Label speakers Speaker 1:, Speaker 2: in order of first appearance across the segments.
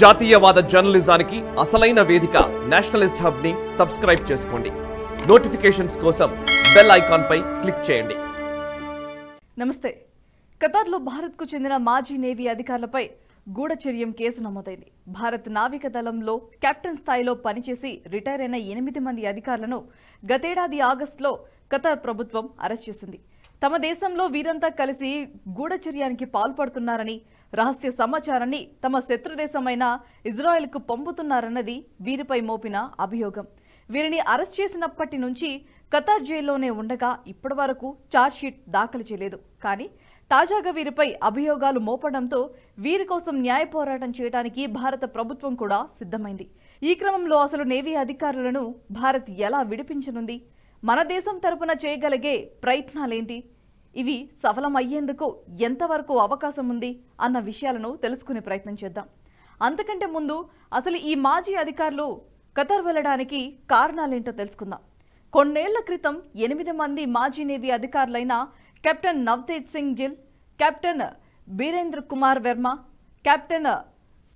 Speaker 1: జాతీయవాద జర్నలిజానికి అసలైన వేదిక నేషనలిస్ట్ హబ్ ని సబ్స్క్రైబ్ చేసుకోండి నోటిఫికేషన్స్ కోసం బెల్ ఐకాన్ పై క్లిక్ చేయండి నమస్తే ఖతార్లో భారత్కు చెందిన మాజీ నేవీ అధికారులపై గూఢచర్యం కేసు నమోదైంది భారత్ నావిక దళంలో కెప్టెన్ స్థాయిలో పనిచేసి రిటైర్ అయిన ఎనిమిది మంది అధికారులను గతేడాది ఆగస్టులో ఖతార్ ప్రభుత్వం అరెస్ట్ చేసింది తమ దేశంలో వీరంతా కలిసి గూఢచర్యానికి పాల్పడుతున్నారని రహస్య సమాచారాన్ని తమ శత్రుదేశమైన ఇజ్రాయెల్కు పంపుతున్నారన్నది వీరిపై మోపిన అభియోగం వీరిని అరెస్ట్ చేసినప్పటి నుంచి ఖతార్ జైల్లోనే ఉండగా ఇప్పటి వరకు ఛార్జ్షీట్ దాఖలు చేయలేదు కానీ తాజాగా వీరిపై అభియోగాలు మోపడంతో వీరి కోసం న్యాయ పోరాటం చేయడానికి భారత ప్రభుత్వం కూడా సిద్ధమైంది ఈ క్రమంలో అసలు నేవీ అధికారులను భారత్ ఎలా విడిపించనుంది మన దేశం తరపున చేయగలిగే ప్రయత్నాలేంటి ఇవి సఫలమయ్యేందుకు ఎంతవరకు అవకాశం ఉంది అన్న విషయాలను తెలుసుకునే ప్రయత్నం చేద్దాం అంతకంటే ముందు అసలు ఈ మాజీ అధికారులు ఖతర్ వెళ్ళడానికి కారణాలేంటో తెలుసుకుందాం కొన్నేళ్ల క్రితం ఎనిమిది మంది మాజీ నేవీ అధికారులైన captain Navtej Singh Gill captain Birendra Kumar Verma captain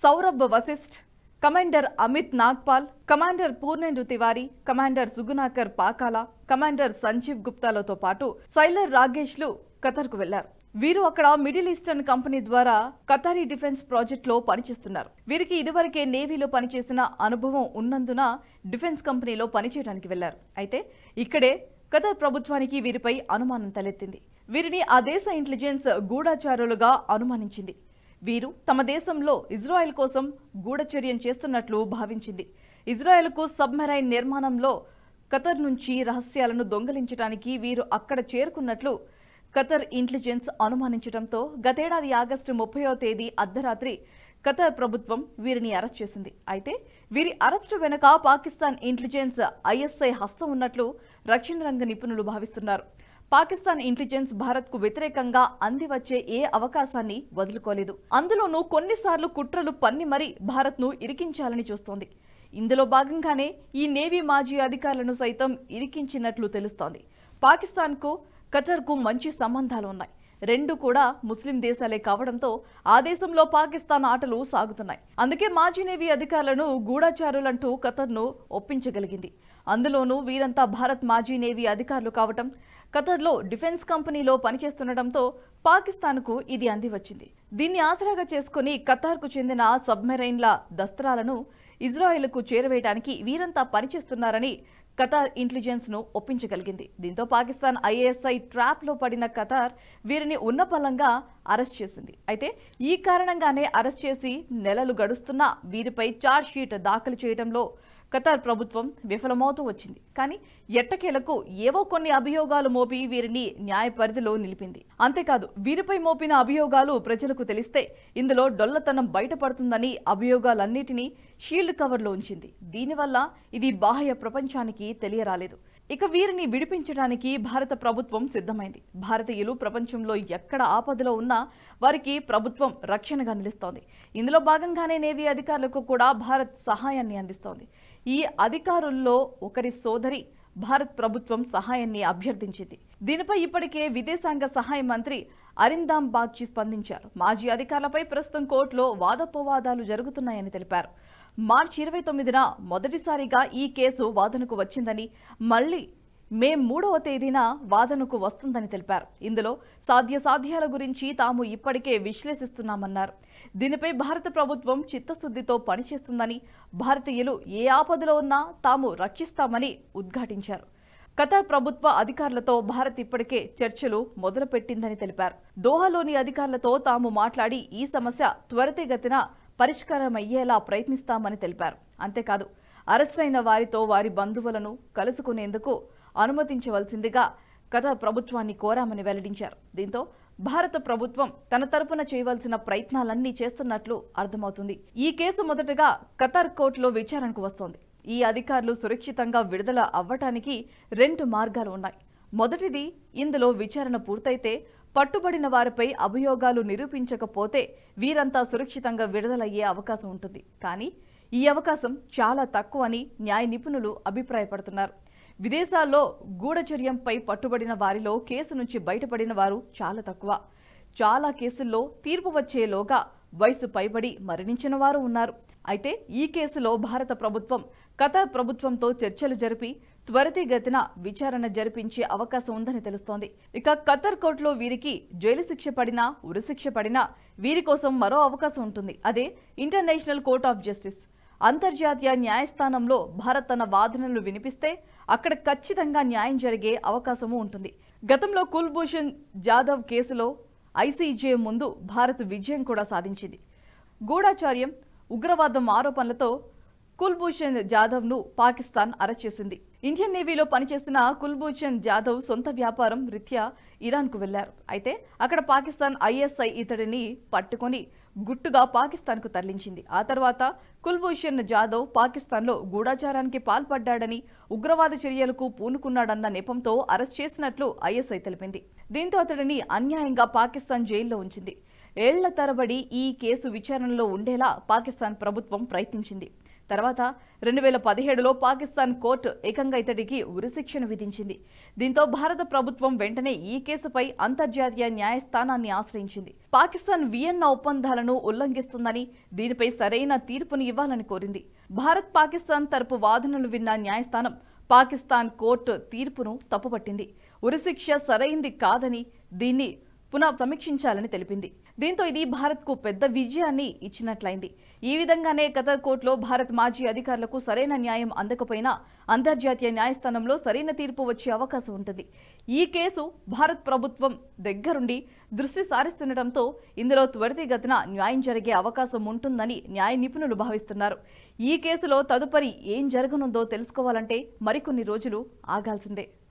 Speaker 1: Saurabh Vashisht commander Amit Nagpal commander Purnendu Tiwari commander Sugunakar Pakala commander Sanjeev గుప్తాలతో పాటు సైలర్ రాగేష్లు ఖతర్కు వెళ్లారు వీరు అక్కడ మిడిల్ ఈస్టర్న్ కంపెనీ ద్వారా కతారీ డిఫెన్స్ ప్రాజెక్ట్లో పనిచేస్తున్నారు వీరికి ఇదివరకే నేవీలో పనిచేసిన అనుభవం ఉన్నందున డిఫెన్స్ కంపెనీలో పనిచేయడానికి వెళ్లారు అయితే ఇక్కడే ఖతర్ ప్రభుత్వానికి వీరిపై అనుమానం తలెత్తింది వీరిని ఆ దేశ ఇంటెలిజెన్స్ గూఢాచారులుగా అనుమానించింది వీరు తమ దేశంలో ఇజ్రాయెల్ కోసం గూఢచర్యం చేస్తున్నట్లు భావించింది ఇజ్రాయెల్కు సబ్మెరైన్ నిర్మాణంలో ఖతర్ నుంచి రహస్యాలను దొంగలించడానికి వీరు అక్కడ చేరుకున్నట్లు ఖతర్ ఇంటెలిజెన్స్ అనుమానించడంతో గతేడాది ఆగస్టు ముప్పయో తేదీ అర్ధరాత్రి ఖతర్ ప్రభుత్వం వీరిని అరెస్ట్ చేసింది అయితే వీరి అరెస్టు వెనుక పాకిస్తాన్ ఇంటెలిజెన్స్ ఐఎస్ఐ హస్తం ఉన్నట్లు రక్షణ రంగ నిపుణులు భావిస్తున్నారు పాకిస్తాన్ ఇంటెలిజెన్స్ భారత్కు వ్యతిరేకంగా అందివచ్చే ఏ అవకాశాన్ని వదులుకోలేదు అందులోనూ కొన్నిసార్లు కుట్రలు పన్ని మరీ భారత్ను ఇరికించాలని చూస్తోంది ఇందులో భాగంగానే ఈ నేవీ మాజీ అధికారులను సైతం ఇరికించినట్లు తెలుస్తోంది పాకిస్తాన్కు కు మంచి సంబంధాలు ఉన్నాయి రెండు కూడా ముస్లిం దేశాలే కావడంతో ఆ దేశంలో పాకిస్తాన్ ఆటలు సాగుతున్నాయి అందుకే మాజీ నేవీ అధికారులను గూఢచారులంటూ ఖతర్ను ఒప్పించగలిగింది అందులోనూ వీరంతా భారత్ మాజీ నేవీ అధికారులు కావటం ఖతర్లో డిఫెన్స్ కంపెనీలో పనిచేస్తుండటంతో పాకిస్తాన్కు ఇది అందివచ్చింది దీన్ని ఆసరాగా చేసుకుని ఖతార్కు చెందిన సబ్మెరైన్ల దస్త్రాలను ఇజ్రాయెల్కు చేరవేయడానికి వీరంతా పనిచేస్తున్నారని ఖతార్ ఇంటెలిజెన్స్ను ఒప్పించగలిగింది దీంతో పాకిస్తాన్ ఐఏఎస్ఐ ట్రాప్లో పడిన ఖతార్ వీరిని ఉన్న బలంగా అరెస్ట్ చేసింది అయితే ఈ కారణంగానే అరెస్ట్ చేసి నెలలు గడుస్తున్నా వీరిపై ఛార్జ్ షీట్ దాఖలు చేయడంలో ఖతార్ ప్రభుత్వం విఫలమవుతూ వచ్చింది కానీ ఎట్టకేలకు ఏవో కొన్ని అభియోగాలు మోపి వీరిని న్యాయ పరిధిలో నిలిపింది అంతేకాదు వీరిపై మోపిన అభియోగాలు ప్రజలకు తెలిస్తే ఇందులో డొల్లతనం బయటపడుతుందని అభియోగాలన్నిటినీ షీల్డ్ కవర్లో ఉంచింది దీనివల్ల ఇది బాహ్య ప్రపంచానికి తెలియరాలేదు ఇక వీరిని విడిపించడానికి భారత ప్రభుత్వం సిద్ధమైంది భారతీయులు ప్రపంచంలో ఎక్కడ ఆపదలో ఉన్నా వారికి ప్రభుత్వం రక్షణగా నిలుస్తోంది ఇందులో భాగంగానే నేవీ అధికారులకు కూడా భారత్ సహాయాన్ని అందిస్తోంది ఈ అధికారుల్లో ఒకరి సోదరి భారత్ ప్రభుత్వం సహాయాన్ని అభ్యర్థించింది దీనిపై ఇప్పటికే విదేశాంగ సహాయ మంత్రి అరిందాం బాగ్చి స్పందించారు మాజీ అధికారులపై ప్రస్తుతం కోర్టులో వాదపోవాదాలు జరుగుతున్నాయని తెలిపారు మార్చి ఇరవై తొమ్మిదిన మొదటిసారిగా ఈ కేసు వాదనకు వచ్చిందని మళ్లీ మే మూడవ తేదీన వాదనకు వస్తుందని తెలిపారు ఇందులో సాధ్యాల గురించి తాము ఇప్పటికే విశ్లేషిస్తున్నామన్నారు దీనిపై భారత ప్రభుత్వం చిత్తశుద్ధితో పనిచేస్తుందని భారతీయులు ఏ ఆపదలో ఉన్నా తాము రక్షిస్తామని ఉద్ఘాటించారు గత ప్రభుత్వ అధికారులతో భారత్ ఇప్పటికే చర్చలు మొదలుపెట్టిందని తెలిపారు దోహలోని అధికారులతో తాము మాట్లాడి ఈ సమస్య త్వరితగతిన పరిష్కారమయ్యేలా ప్రయత్నిస్తామని తెలిపారు అంతేకాదు అరెస్టైన వారితో వారి బంధువులను కలుసుకునేందుకు అనుమతించవలసిందిగా గత ప్రభుత్వాన్ని కోరామని వెల్లడించారు దీంతో భారత ప్రభుత్వం తన తరపున చేయవలసిన ప్రయత్నాలన్నీ చేస్తున్నట్లు అర్థమవుతుంది ఈ కేసు మొదటగా ఖతార్ కోర్టులో విచారణకు వస్తోంది ఈ అధికారులు సురక్షితంగా విడుదల అవ్వటానికి రెండు మార్గాలు ఉన్నాయి మొదటిది ఇందులో విచారణ పూర్తయితే పట్టుబడిన వారిపై అభియోగాలు నిరూపించకపోతే వీరంతా సురక్షితంగా విడుదలయ్యే అవకాశం ఉంటుంది కానీ ఈ అవకాశం చాలా తక్కువ అని న్యాయ నిపుణులు అభిప్రాయపడుతున్నారు విదేశాల్లో గూఢచర్యంపై పట్టుబడిన వారిలో కేసు నుంచి బయటపడిన వారు చాలా తక్కువ చాలా కేసుల్లో తీర్పు వచ్చేలోగా వయసు పైబడి మరణించిన వారు ఉన్నారు అయితే ఈ కేసులో భారత ప్రభుత్వం ఖతార్ ప్రభుత్వంతో చర్చలు జరిపి త్వరితగతిన విచారణ జరిపించే అవకాశం ఉందని తెలుస్తోంది ఇక ఖతర్ కోర్టులో వీరికి జైలు శిక్ష పడినా ఉరిశిక్ష పడినా వీరి కోసం మరో అవకాశం ఉంటుంది అదే ఇంటర్నేషనల్ కోర్ట్ ఆఫ్ జస్టిస్ అంతర్జాతీయ న్యాయస్థానంలో భారత్ తన వాదనలు వినిపిస్తే అక్కడ ఖచ్చితంగా న్యాయం జరిగే అవకాశము ఉంటుంది గతంలో కుల్భూషణ్ జాదవ్ కేసులో ఐసీజే ముందు భారత్ విజయం కూడా సాధించింది గూఢాచార్యం ఉగ్రవాదం ఆరోపణలతో కుల్భూషణ్ జాదవ్ను పాకిస్తాన్ అరెస్ట్ చేసింది ఇండియన్ నేవీలో పనిచేసిన కుల్భూషణ్ జాదవ్ సొంత వ్యాపారం రీత్యా ఇరాన్కు వెళ్లారు అయితే అక్కడ పాకిస్తాన్ ఐఎస్ఐ ఇతడిని పట్టుకొని గుట్టుగా పాకిస్తాన్కు తరలించింది ఆ తర్వాత కుల్భూషణ్ జాదవ్ పాకిస్తాన్లో గూఢాచారానికి పాల్పడ్డాడని ఉగ్రవాద చర్యలకు పూనుకున్నాడన్న నెపంతో అరెస్ట్ చేసినట్లు ఐఎస్ఐ తెలిపింది దీంతో అతడిని అన్యాయంగా పాకిస్తాన్ జైల్లో ఉంచింది ఏళ్ల తరబడి ఈ కేసు విచారణలో ఉండేలా పాకిస్తాన్ ప్రభుత్వం ప్రయత్నించింది తర్వాత రెండు వేల పదిహేడులో పాకిస్తాన్ కోర్టు ఏకంగా ఇతడికి ఉరిశిక్షను విధించింది దీంతో భారత ప్రభుత్వం వెంటనే ఈ కేసుపై అంతర్జాతీయ న్యాయస్థానాన్ని ఆశ్రయించింది పాకిస్తాన్ వియన్న ఒప్పందాలను ఉల్లంఘిస్తుందని దీనిపై సరైన తీర్పును ఇవ్వాలని కోరింది భారత్ పాకిస్తాన్ తరపు వాదనలు విన్న న్యాయస్థానం పాకిస్తాన్ కోర్టు తీర్పును తప్పుపట్టింది ఉరిశిక్ష సరైంది కాదని దీన్ని పునః సమీక్షించాలని తెలిపింది దీంతో ఇది భారత్కు పెద్ద విజయాన్ని ఇచ్చినట్లయింది ఈ విధంగానే ఖతర్ కోర్టులో భారత్ మాజీ అధికారులకు సరైన న్యాయం అందకపోయినా అంతర్జాతీయ న్యాయస్థానంలో సరైన తీర్పు వచ్చే అవకాశం ఉంటుంది ఈ కేసు భారత్ ప్రభుత్వం దగ్గరుండి దృష్టి సారిస్తుండటంతో ఇందులో త్వరితగతిన న్యాయం జరిగే అవకాశం ఉంటుందని న్యాయ నిపుణులు భావిస్తున్నారు ఈ కేసులో తదుపరి ఏం జరగనుందో తెలుసుకోవాలంటే మరికొన్ని రోజులు ఆగాల్సిందే